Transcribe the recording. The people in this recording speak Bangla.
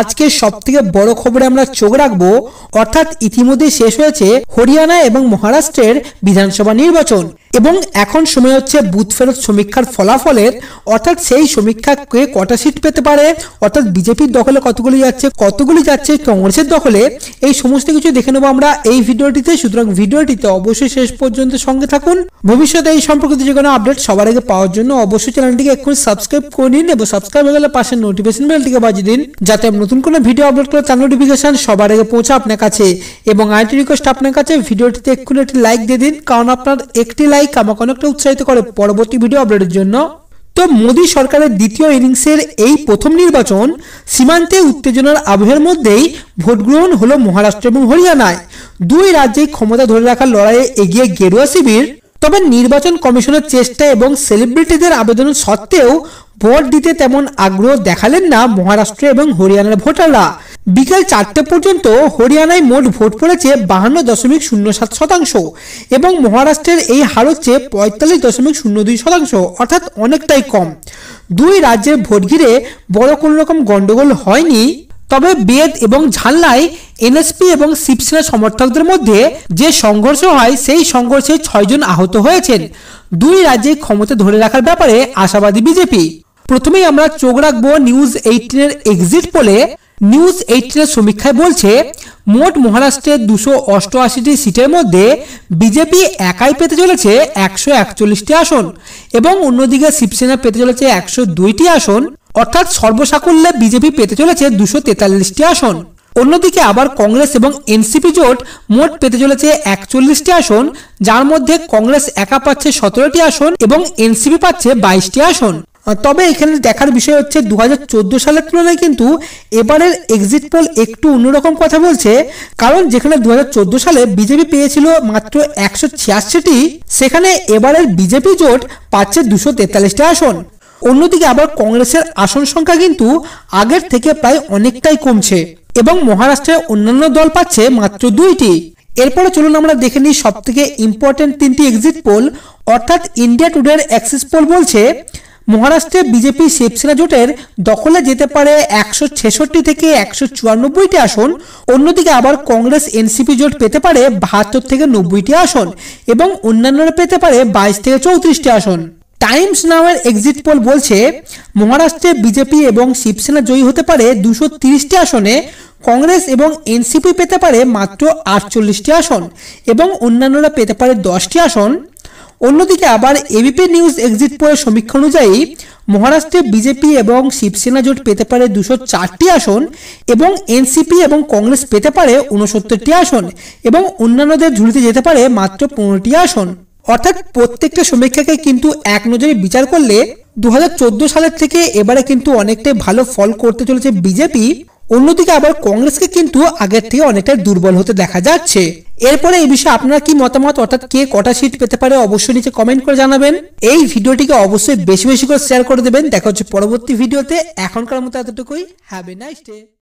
আজকের সব থেকে বড় খবরে আমরা চোখ রাখবো অর্থাৎ ইতিমধ্যে শেষ হয়েছে হরিয়ানা এবং মহারাষ্ট্রের বিধানসভা নির্বাচন এবং এখন সময় হচ্ছে বুথ ফেরত সমীক্ষার ফলাফলের অর্থাৎ সেই সমীক্ষাকে কটা সিট পেতে পারে অর্থাৎ বিজেপির দখলে কতগুলি যাচ্ছে কতগুলি যাচ্ছে কংগ্রেসের দখলে এই সমস্ত কিছু দেখে নেবো আমরা এই ভিডিওটিতে সুতরাং ভিডিওটিতে অবশ্যই শেষ পর্যন্ত সঙ্গে থাকুন ভবিষ্যতে এই সম্পর্কিত যে কোনো আপডেট সবার আগে পাওয়ার জন্য অবশ্যই চ্যানেলটিকে এক্ষুনি সাবস্ক্রাইব করে নিন এবং সাবস্ক্রাইব হয়ে গেলে পাশে নোটিফিকেশন বেলটিকে বাজিয়ে দিন যাতে নতুন কোনো ভিডিও আপলোড করে তার নোটিফিকেশন সবার আগে পৌঁছা আপনার কাছে এবং আইটি রিকোয়েস্ট আপনার কাছে ভিডিওটিতে এক্ষুনি একটি লাইক দিয়ে দিন কারণ আপনার একটি লাইক লাইক আমাকে অনেকটা উৎসাহিত করে পরবর্তী ভিডিও আপলোডের জন্য তো মোদী সরকারের দ্বিতীয় ইনিংসের এই প্রথম নির্বাচন সীমান্তে উত্তেজনার আবহের মধ্যেই ভোট গ্রহণ হলো মহারাষ্ট্র এবং হরিয়ানায় দুই রাজ্যেই ক্ষমতা ধরে রাখার লড়াইয়ে এগিয়ে গেরুয়া শিবির তবে নির্বাচন কমিশনের চেষ্টা এবং সেলিব্রিটিদের আবেদন সত্ত্বেও ভোট দিতে তেমন আগ্রহ দেখালেন না মহারাষ্ট্র এবং হরিয়ানার ভোটাররা বিকাল চারটে পর্যন্ত হরিয়ানায় মোট ভোট পড়েছে বাহান্ন দশমিক শূন্য সাত শতাংশ এবং মহারাষ্ট্রের এই হার হচ্ছে পঁয়তাল্লিশ দশমিক শূন্য দুই শতাংশ অর্থাৎ অনেকটাই কম দুই রাজ্যের ভোট ঘিরে বড় কোনো রকম গণ্ডগোল হয়নি তবে বেদ এবং ঝাল্লায় এনএসপি এবং শিবসেনা সমর্থকদের মধ্যে যে সংঘর্ষ হয় সেই সংঘর্ষে ছয়জন আহত হয়েছেন দুই রাজ্যে ক্ষমতা ধরে রাখার ব্যাপারে আশাবাদী বিজেপি প্রথমেই আমরা চোখ রাখবো নিউজ এইটিনের এক্সিট পোলে নিউজ এইটিনের সমীক্ষায় বলছে মোট মহারাষ্ট্রের দুশো অষ্টআশিটি সিটের মধ্যে বিজেপি একাই পেতে চলেছে একশো একচল্লিশটি আসন এবং অন্যদিকে শিবসেনা পেতে চলেছে একশো দুইটি আসন অর্থাৎ সর্বসাকুল্যে বিজেপি পেতে চলেছে দুশো তেতাল্লিশটি আসন অন্যদিকে আবার কংগ্রেস এবং এনসিপি জোট মোট পেতে চলেছে একচল্লিশটি আসন যার মধ্যে কংগ্রেস একা পাচ্ছে সতেরোটি আসন এবং এনসিপি পাচ্ছে বাইশটি আসন তবে এখানে দেখার বিষয় হচ্ছে দু হাজার সালের তুলনায় কিন্তু এবারের এক্সিট পোল একটু অন্যরকম কথা বলছে কারণ যেখানে দু সালে বিজেপি পেয়েছিল মাত্র একশো ছিয়াশিটি সেখানে এবারের বিজেপি জোট পাচ্ছে দুশো তেতাল্লিশটা আসন অন্যদিকে আবার কংগ্রেসের আসন সংখ্যা কিন্তু আগের থেকে প্রায় অনেকটাই কমছে এবং মহারাষ্ট্রে অন্যান্য দল পাচ্ছে মাত্র দুইটি এরপরে চলুন আমরা দেখে নিই সব থেকে ইম্পর্টেন্ট তিনটি এক্সিট পোল অর্থাৎ ইন্ডিয়া টুডের অ্যাক্সিস পোল বলছে মহারাষ্ট্রে বিজেপি শিবসেনা জোটের দখলে যেতে পারে একশো ছেষট্টি থেকে একশো চুয়ানব্বইটি আসন অন্যদিকে আবার কংগ্রেস এনসিপি জোট পেতে পারে বাহাত্তর থেকে নব্বইটি আসন এবং অন্যান্যরা পেতে পারে বাইশ থেকে চৌত্রিশটি আসন টাইমস নামের এক্সিট পোল বলছে মহারাষ্ট্রে বিজেপি এবং শিবসেনা জয়ী হতে পারে দুশো তিরিশটি আসনে কংগ্রেস এবং এনসিপি পেতে পারে মাত্র আটচল্লিশটি আসন এবং অন্যান্যরা পেতে পারে দশটি আসন অন্যদিকে আবার এবিপি নিউজ এক্সিট পোলের সমীক্ষা অনুযায়ী মহারাষ্ট্রে বিজেপি এবং শিবসেনা জোট পেতে পারে দুশো চারটি আসন এবং এনসিপি এবং কংগ্রেস পেতে পারে উনসত্তরটি আসন এবং অন্যান্যদের ঝুলিতে যেতে পারে মাত্র পনেরোটি আসন অর্থাৎ প্রত্যেকটা সমীক্ষাকে কিন্তু এক নজরে বিচার করলে দু সালের থেকে এবারে কিন্তু অনেকটাই ভালো ফল করতে চলেছে বিজেপি অন্যদিকে আবার কংগ্রেসকে কিন্তু আগের থেকে অনেকটা দুর্বল হতে দেখা যাচ্ছে এরপরে এই বিষয়ে আপনারা কি মতামত অর্থাৎ কে কটা সিট পেতে পারে অবশ্যই নিচে কমেন্ট করে জানাবেন এই ভিডিওটিকে অবশ্যই বেশি বেশি করে শেয়ার করে দেবেন দেখা হচ্ছে পরবর্তী ভিডিওতে এখনকার মতো এতটুকুই হ্যাভ এ নাইস ডে